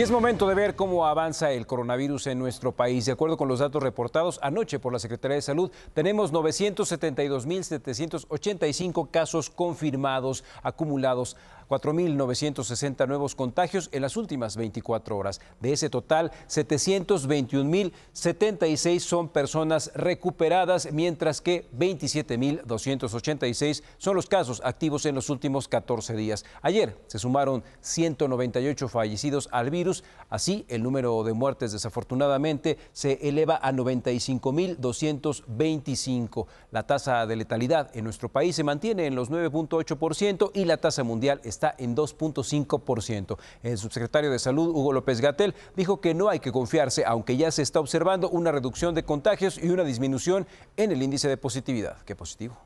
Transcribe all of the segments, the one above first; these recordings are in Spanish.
Y es momento de ver cómo avanza el coronavirus en nuestro país. De acuerdo con los datos reportados anoche por la Secretaría de Salud, tenemos 972.785 casos confirmados acumulados 4.960 nuevos contagios en las últimas 24 horas. De ese total, 721.076 son personas recuperadas, mientras que 27.286 son los casos activos en los últimos 14 días. Ayer se sumaron 198 fallecidos al virus, así el número de muertes desafortunadamente se eleva a 95.225. La tasa de letalidad en nuestro país se mantiene en los 9.8% y la tasa mundial está está en 2.5%. El subsecretario de Salud, Hugo López Gatel, dijo que no hay que confiarse, aunque ya se está observando una reducción de contagios y una disminución en el índice de positividad. Qué positivo.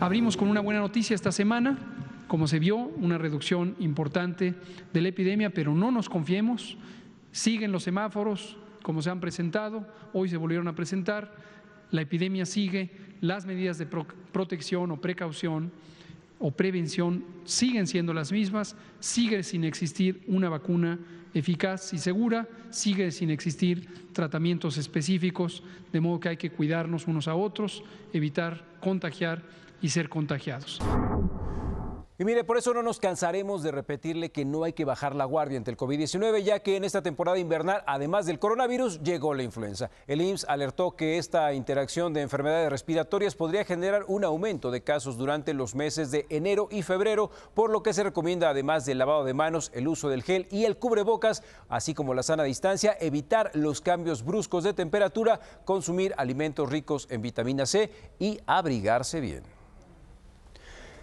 Abrimos con una buena noticia esta semana, como se vio, una reducción importante de la epidemia, pero no nos confiemos, siguen los semáforos como se han presentado, hoy se volvieron a presentar, la epidemia sigue, las medidas de protección o precaución o prevención siguen siendo las mismas, sigue sin existir una vacuna eficaz y segura, sigue sin existir tratamientos específicos, de modo que hay que cuidarnos unos a otros, evitar contagiar y ser contagiados. Y mire, por eso no nos cansaremos de repetirle que no hay que bajar la guardia ante el COVID-19, ya que en esta temporada invernal, además del coronavirus, llegó la influenza. El IMSS alertó que esta interacción de enfermedades respiratorias podría generar un aumento de casos durante los meses de enero y febrero, por lo que se recomienda, además del lavado de manos, el uso del gel y el cubrebocas, así como la sana distancia, evitar los cambios bruscos de temperatura, consumir alimentos ricos en vitamina C y abrigarse bien.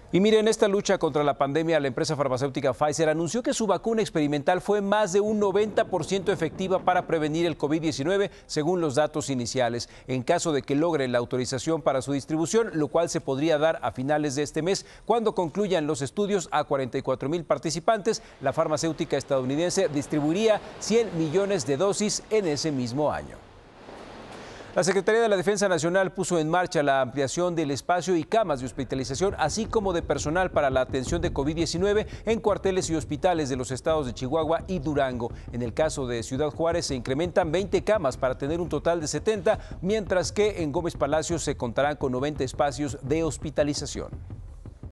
Y miren, en esta lucha contra la pandemia, la empresa farmacéutica Pfizer anunció que su vacuna experimental fue más de un 90% efectiva para prevenir el COVID-19, según los datos iniciales, en caso de que logre la autorización para su distribución, lo cual se podría dar a finales de este mes, cuando concluyan los estudios a 44 mil participantes. La farmacéutica estadounidense distribuiría 100 millones de dosis en ese mismo año. La Secretaría de la Defensa Nacional puso en marcha la ampliación del espacio y camas de hospitalización, así como de personal para la atención de COVID-19 en cuarteles y hospitales de los estados de Chihuahua y Durango. En el caso de Ciudad Juárez se incrementan 20 camas para tener un total de 70, mientras que en Gómez Palacio se contarán con 90 espacios de hospitalización.